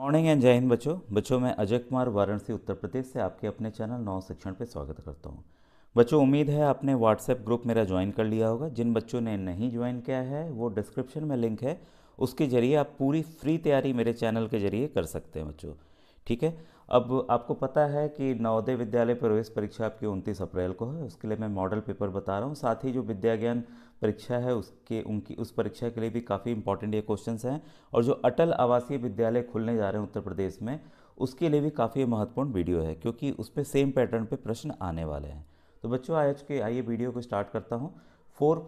morning and जय हिंद बच्चों बच्चों मैं अजय कुमार वाराणसी उत्तर प्रदेश से आपके अपने चैनल नौ शिक्षण पर स्वागत करता हूँ बच्चों उम्मीद है आपने व्हाट्सएप ग्रुप मेरा ज्वाइन कर लिया होगा जिन बच्चों ने नहीं ज्वाइन किया है वो डिस्क्रिप्शन में लिंक है उसके जरिए आप पूरी फ्री तैयारी मेरे चैनल के जरिए कर सकते हैं बच्चों ठीक है अब आपको पता है कि नवोदय विद्यालय प्रवेश परीक्षा आपकी उनतीस अप्रैल को है उसके लिए मैं मॉडल पेपर बता रहा हूँ साथ ही जो विद्या ज्ञान परीक्षा है उसके उनकी उस परीक्षा के लिए भी काफ़ी इंपॉर्टेंट ये क्वेश्चन हैं और जो अटल आवासीय विद्यालय खुलने जा रहे हैं उत्तर प्रदेश में उसके लिए भी काफ़ी महत्वपूर्ण वीडियो है क्योंकि उस पर सेम पैटर्न पर प्रश्न आने वाले हैं तो बच्चों आज के आइए वीडियो को स्टार्ट करता हूँ फोर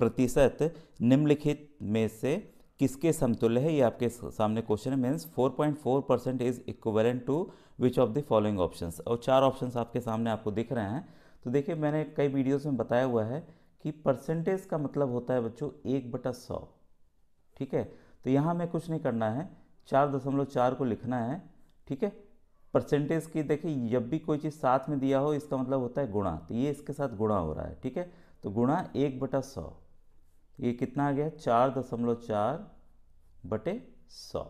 प्रतिशत निम्नलिखित में से किसके समतुल्य है ये आपके सामने क्वेश्चन है means 4.4 percent is equivalent to which of the following options और चार ऑप्शंस आपके सामने आपको दिख रहे हैं तो देखिए मैंने कई वीडियोस में बताया हुआ है कि परसेंटेज का मतलब होता है बच्चों एक बटा सौ ठीक है तो यहाँ हमें कुछ नहीं करना है चार दशमलव चार को लिखना है ठीक है परसेंटेज की देखिए जब भी कोई चीज़ साथ में दिया हो इसका मतलब होता है गुणा तो ये इसके साथ गुणा हो रहा है ठीक है तो गुणा एक बटा सौ ये कितना आ गया चार दशमलव चार बटे सौ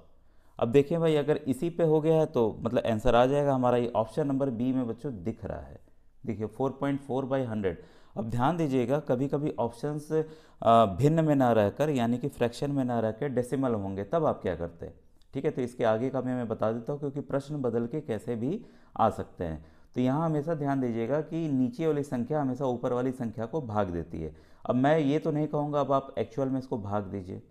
अब देखिए भाई अगर इसी पे हो गया है तो मतलब आंसर आ जाएगा हमारा ये ऑप्शन नंबर बी में बच्चों दिख रहा है देखिए 4.4 पॉइंट फोर बाई हंड्रेड अब ध्यान दीजिएगा कभी कभी ऑप्शंस भिन्न में ना रहकर यानी कि फ्रैक्शन में ना रहकर डेसिमल होंगे तब आप क्या करते हैं ठीक है तो इसके आगे का मैं मैं बता देता हूँ क्योंकि प्रश्न बदल के कैसे भी आ सकते हैं तो यहाँ हमेशा ध्यान दीजिएगा कि नीचे वाली संख्या हमेशा ऊपर वाली संख्या को भाग देती है अब मैं ये तो नहीं कहूँगा अब आप एक्चुअल में इसको भाग दीजिए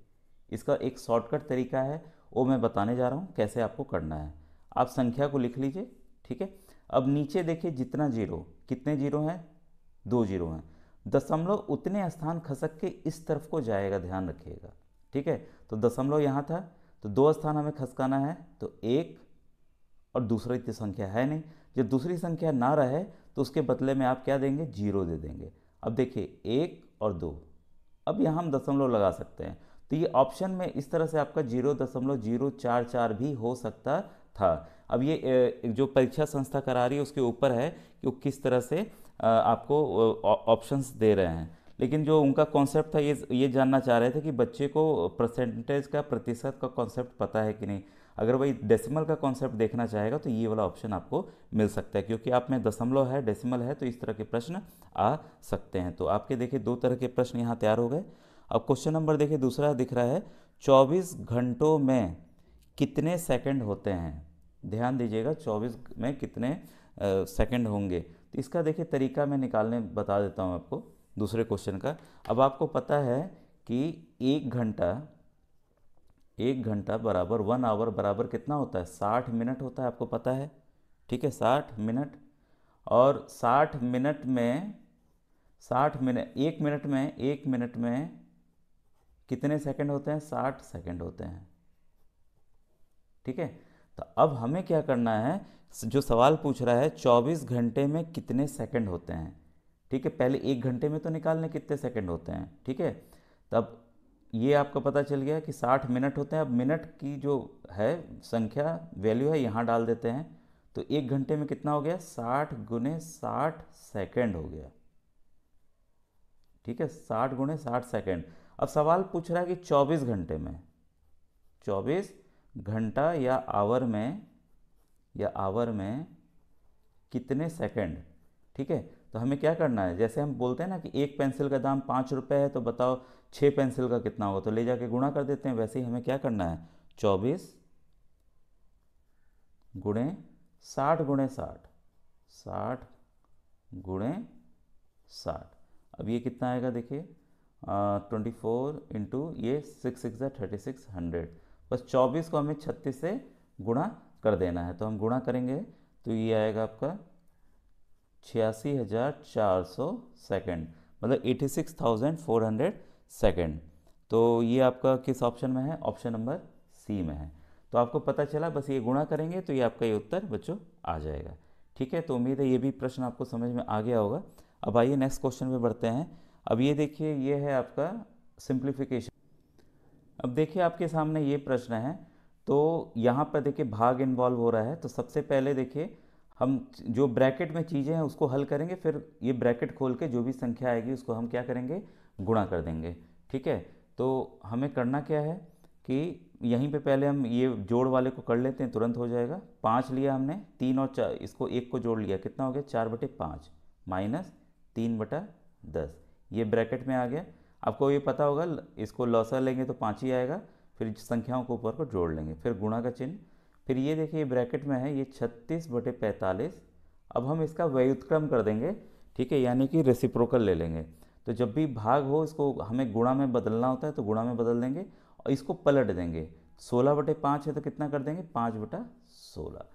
इसका एक शॉर्टकट तरीका है वो मैं बताने जा रहा हूँ कैसे आपको करना है आप संख्या को लिख लीजिए ठीक है अब नीचे देखिए जितना जीरो कितने जीरो हैं दो जीरो हैं दशमलव उतने स्थान खसक के इस तरफ को जाएगा ध्यान रखिएगा ठीक है तो दशमलव यहाँ था तो दो स्थान हमें खसकाना है तो एक और दूसरी इतनी संख्या है नहीं जब दूसरी संख्या ना रहे तो उसके बदले में आप क्या देंगे जीरो दे देंगे अब देखिए एक और दो अब यहाँ हम दशमलव लगा सकते हैं तो ये ऑप्शन में इस तरह से आपका जीरो दशमलव जीरो चार चार भी हो सकता था अब ये जो परीक्षा संस्था करा रही है उसके ऊपर है कि वो किस तरह से आपको ऑप्शंस दे रहे हैं लेकिन जो उनका कॉन्सेप्ट था ये ये जानना चाह रहे थे कि बच्चे को परसेंटेज का प्रतिशत का कॉन्सेप्ट पता है कि नहीं अगर वही डेसिमल का कॉन्सेप्ट देखना चाहेगा तो ये वाला ऑप्शन आपको मिल सकता है क्योंकि आप में दशमलव है डेसिमल है तो इस तरह के प्रश्न आ सकते हैं तो आपके देखिए दो तरह के प्रश्न यहाँ तैयार हो गए अब क्वेश्चन नंबर देखिए दूसरा दिख रहा है 24 घंटों में कितने सेकंड होते हैं ध्यान दीजिएगा 24 में कितने सेकंड होंगे तो इसका देखिए तरीका मैं निकालने बता देता हूँ आपको दूसरे क्वेश्चन का अब आपको पता है कि एक घंटा एक घंटा बराबर वन आवर बराबर कितना होता है साठ मिनट होता है आपको पता है ठीक है साठ मिनट और साठ मिनट में साठ मिनट एक मिनट में एक मिनट में कितने सेकंड होते हैं साठ सेकंड होते हैं ठीक है तो अब हमें क्या करना है जो सवाल पूछ रहा है चौबीस घंटे में कितने सेकंड होते हैं ठीक है पहले एक घंटे में तो निकालने कितने सेकंड होते हैं ठीक है तब ये आपको पता चल गया कि 60 मिनट होते हैं अब मिनट की जो है संख्या वैल्यू है यहाँ डाल देते हैं तो एक घंटे में कितना हो गया साठ गुने साठ सेकेंड हो गया ठीक है साठ गुने साठ सेकेंड अब सवाल पूछ रहा है कि 24 घंटे में 24 घंटा या आवर में या आवर में कितने सेकंड ठीक है तो हमें क्या करना है जैसे हम बोलते हैं ना कि एक पेंसिल का दाम पाँच रुपये है तो बताओ छः पेंसिल का कितना होगा तो ले जाके गुणा कर देते हैं वैसे ही हमें क्या करना है चौबीस गुणे साठ गुणे साठ साठ गुणे साठ अब ये कितना आएगा देखिए ट्वेंटी फोर इंटू ये सिक्स सिक्स ज़ा थर्टी सिक्स हंड्रेड बस चौबीस को हमें छत्तीस से गुणा कर देना है तो हम गुणा करेंगे तो ये आएगा आपका छियासी हज़ार चार सौ सेकेंड मतलब eighty six thousand four hundred second तो ये आपका किस ऑप्शन में है ऑप्शन नंबर सी में है तो आपको पता चला बस ये गुणा करेंगे तो ये आपका ये उत्तर बच्चों आ जाएगा ठीक है तो उम्मीद है ये भी प्रश्न आपको समझ में आ गया होगा अब आइए नेक्स्ट क्वेश्चन में बढ़ते हैं अब ये देखिए ये है आपका सिंप्लीफिकेशन अब देखिए आपके सामने ये प्रश्न है तो यहाँ पर देखिए भाग इन्वॉल्व हो रहा है तो सबसे पहले देखिए हम जो ब्रैकेट में चीज़ें हैं उसको हल करेंगे फिर ये ब्रैकेट खोल के जो भी संख्या आएगी उसको हम क्या करेंगे गुणा कर देंगे ठीक है तो हमें करना क्या है कि यहीं पे पहले हम ये जोड़ वाले को कर लेते हैं तुरंत हो जाएगा पाँच लिया हमने तीन और चार इसको एक को जोड़ लिया कितना हो गया चार बटे पाँच माइनस तीन बटा दस ये ब्रैकेट में आ गया आपको ये पता होगा इसको लौसा लेंगे तो पाँच ही आएगा फिर संख्याओं को ऊपर को जोड़ लेंगे फिर गुणा का चिन्ह फिर ये देखिए ब्रैकेट में है ये छत्तीस बटे पैंतालीस अब हम इसका व्ययुत्क्रम कर देंगे ठीक है यानी कि रेसिप्रोकल ले लेंगे तो जब भी भाग हो इसको हमें गुणा में बदलना होता है तो गुणा में बदल देंगे और इसको पलट देंगे सोलह बटे पाँच है तो कितना कर देंगे पाँच बटा सोलह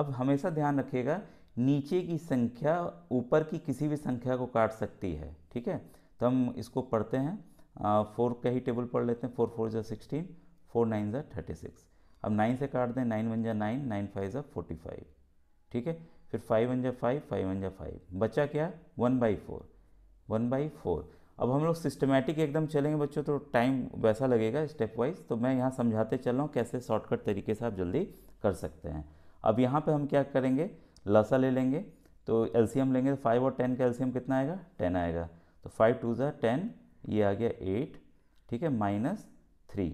अब हमेशा ध्यान रखिएगा नीचे की संख्या ऊपर की किसी भी संख्या को काट सकती है ठीक है तो हम इसको पढ़ते हैं फोर का ही टेबल पढ़ लेते हैं फोर फोर जो सिक्सटीन फोर नाइन ज़ा थर्टी सिक्स अब नाइन से काट दें नाइन वन जो नाइन नाइन फाइव ज़ा फोर्टी फाइव ठीक है फिर फाइव वन जो फाइव फाइव वन जो फाइव बचा क्या one by four one by four अब हम लोग सिस्टमेटिक एकदम चलेंगे बच्चों तो टाइम वैसा लगेगा स्टेप वाइज तो मैं यहाँ समझाते चल रहा हूँ कैसे शॉर्टकट तरीके से आप जल्दी कर सकते हैं अब यहाँ पे हम क्या करेंगे लसा ले लेंगे तो एलसीएम लेंगे तो फाइव और टेन का एलसीएम कितना आएगा टेन आएगा तो फाइव टू ज़ा टेन ये आ गया एट ठीक है माइनस थ्री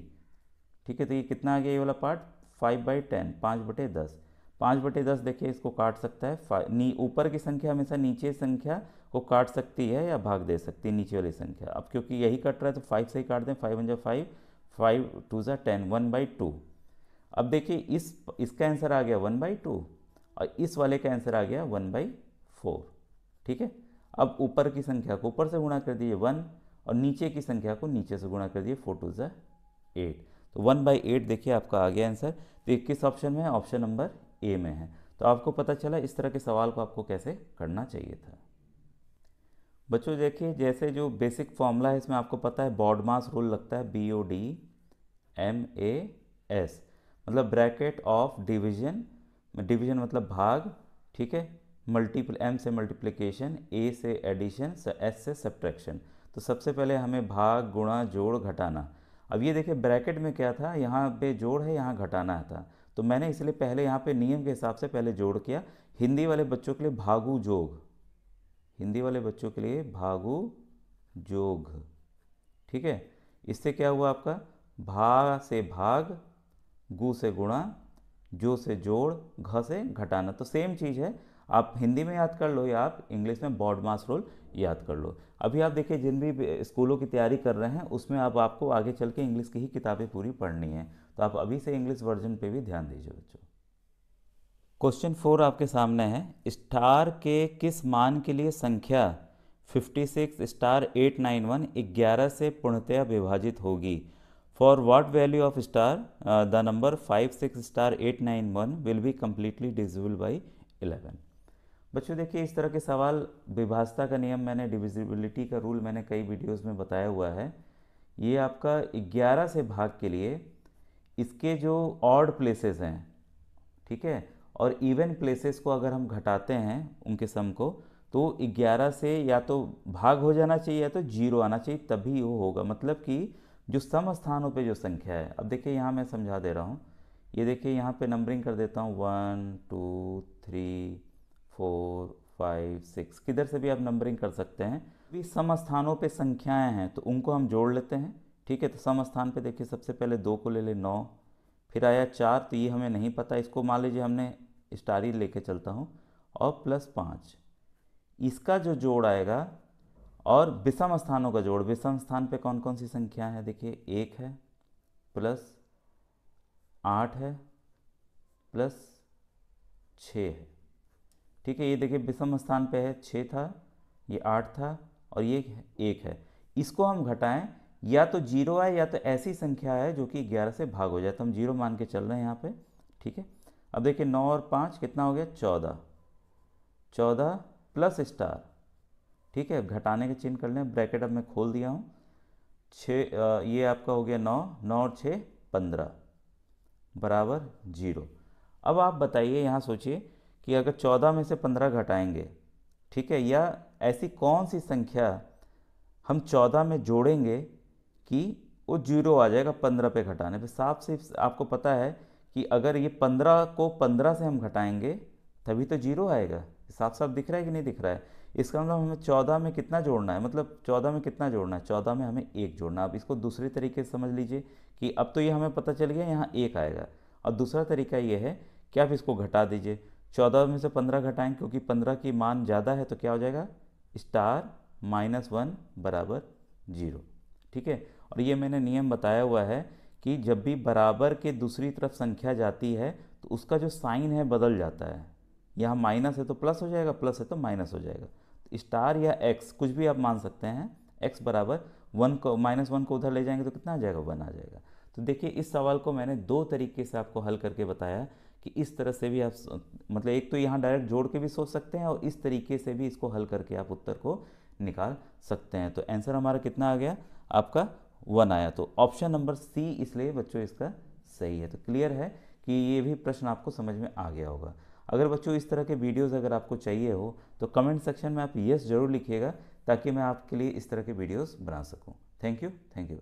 ठीक है तो ये कितना आ गया ये वाला पार्ट फाइव बाई टेन पाँच बटे दस पाँच बटे दस देखिए इसको काट सकता है नी ऊपर की संख्या हमेशा नीचे संख्या को काट सकती है या भाग दे सकती है नीचे वाली संख्या अब क्योंकि यही कट रहा है तो फाइव से ही काट दें five one five five two ज़ा टेन वन बाई टू अब देखिए इस इसका आंसर आ गया वन बाई टू और इस वाले का आंसर आ गया वन बाई फोर ठीक है अब ऊपर की संख्या को ऊपर से गुणा कर दिए वन और नीचे की संख्या को नीचे से गुणा कर दिए फोर टू जै एट तो वन बाई एट देखिए आपका आ गया आंसर तो ये किस ऑप्शन में है ऑप्शन नंबर ए में है तो आपको पता चला इस तरह के सवाल को आपको कैसे करना चाहिए था बच्चों देखिए जैसे जो बेसिक फॉर्मूला है इसमें आपको पता है बॉडमास रूल लगता है B O D M A S मतलब ब्रैकेट ऑफ डिवीजन डिवीजन मतलब भाग ठीक है मल्टीपल एम से मल्टीप्लीकेशन ए से एडिशन एस से सब्ट्रैक्शन तो सबसे पहले हमें भाग गुणा जोड़ घटाना अब ये देखिए ब्रैकेट में क्या था यहाँ पे जोड़ है यहाँ घटाना था तो मैंने इसलिए पहले यहाँ पे नियम के हिसाब से पहले जोड़ किया हिंदी वाले बच्चों के लिए भागु जोग हिंदी वाले बच्चों के लिए भागु जोग ठीक है इससे क्या हुआ आपका भा से भाग गु से गुणा जो से जोड़ घ से घटाना तो सेम चीज़ है आप हिंदी में याद कर लो या आप इंग्लिश में बॉर्ड मास रोल याद कर लो अभी आप देखिए जिन भी स्कूलों की तैयारी कर रहे हैं उसमें आप आपको आगे चल के इंग्लिश की ही किताबें पूरी पढ़नी है तो आप अभी से इंग्लिश वर्जन पे भी ध्यान दीजिए बच्चों क्वेश्चन फोर आपके सामने है स्टार के किस मान के लिए संख्या 56 स्टार 891 11 से पूर्णतया विभाजित होगी for what value of star the number 56 star 891 will be completely divisible by eleven बच्चों देखिए इस तरह के सवाल विभाषता का नियम मैंने डिविजिबिलिटी का रूल मैंने कई वीडियोस में बताया हुआ है ये आपका 11 से भाग के लिए इसके जो ऑड प्लेसेस हैं ठीक है और इवन प्लेसेस को अगर हम घटाते हैं उनके सम को तो 11 से या तो भाग हो जाना चाहिए या तो जीरो आना चाहिए तभी वो होगा मतलब कि जो सम स्थानों पर जो संख्या है अब देखिए यहाँ मैं समझा दे रहा हूँ ये देखिए यहाँ पर नंबरिंग कर देता हूँ वन टू थ्री सिक्स किधर से भी आप नंबरिंग कर सकते हैं अभी तो सम स्थानों पे संख्याएं हैं तो उनको हम जोड़ लेते हैं ठीक है तो सम स्थान पे देखिए सबसे पहले दो को ले ले नौ फिर आया चार तो ये हमें नहीं पता इसको मान लीजिए हमने स्टारी लेके चलता हूँ और प्लस पाँच इसका जो जोड़ आएगा और विषम स्थानों का जोड़ विषम स्थान पे कौन कौन सी संख्या है देखिए एक है प्लस आठ है प्लस छः है ठीक है ये देखिए विषम स्थान पे है छः था ये आठ था और ये एक है इसको हम घटाएं या तो जीरो आए या तो ऐसी संख्या है जो कि ग्यारह से भाग हो जाए तो हम जीरो मान के चल रहे हैं यहाँ पे ठीक है अब देखिए नौ और पाँच कितना हो गया चौदह चौदह प्लस स्टार ठीक है घटाने के चिन्ह कर लें ब्रैकेट अब मैं खोल दिया हूँ छः ये आपका हो गया नौ नौ और छः पंद्रह बराबर जीरो अब आप बताइए यहाँ सोचिए कि अगर चौदह में से पंद्रह घटाएंगे ठीक है या ऐसी कौन सी संख्या हम चौदह में जोड़ेंगे कि वो जीरो आ जाएगा पंद्रह पे घटाने पे साफ से आपको पता है कि अगर ये पंद्रह को पंद्रह से हम घटाएंगे तभी तो जीरो आएगा साफ साफ दिख रहा है कि नहीं दिख रहा है इसका मतलब हमें चौदह में कितना जोड़ना है मतलब चौदह में कितना जोड़ना है चौदह में हमें एक जोड़ना है अब इसको दूसरे तरीके से समझ लीजिए कि अब तो ये हमें पता चल गया यहाँ एक आएगा और दूसरा तरीका ये है कि आप इसको घटा दीजिए चौदह में से पंद्रह घटाएं क्योंकि पंद्रह की मान ज़्यादा है तो क्या हो जाएगा स्टार माइनस वन बराबर जीरो ठीक है और ये मैंने नियम बताया हुआ है कि जब भी बराबर के दूसरी तरफ संख्या जाती है तो उसका जो साइन है बदल जाता है यहाँ माइनस है तो प्लस हो जाएगा प्लस है तो माइनस हो जाएगा तो स्टार या एक्स कुछ भी आप मान सकते हैं एक्स बराबर वन को माइनस वन को उधर ले जाएंगे तो कितना आ जाएगा वन आ जाएगा तो देखिए इस सवाल को मैंने दो तरीके से आपको हल करके बताया कि इस तरह से भी आप मतलब एक तो यहाँ डायरेक्ट जोड़ के भी सोच सकते हैं और इस तरीके से भी इसको हल करके आप उत्तर को निकाल सकते हैं तो आंसर हमारा कितना आ गया आपका वन आया तो ऑप्शन नंबर सी इसलिए बच्चों इसका सही है तो क्लियर है कि ये भी प्रश्न आपको समझ में आ गया होगा अगर बच्चों इस तरह के वीडियोज़ अगर आपको चाहिए हो तो कमेंट सेक्शन में आप यस ज़रूर लिखिएगा ताकि मैं आपके लिए इस तरह के वीडियोज़ बना सकूँ थैंक यू थैंक यू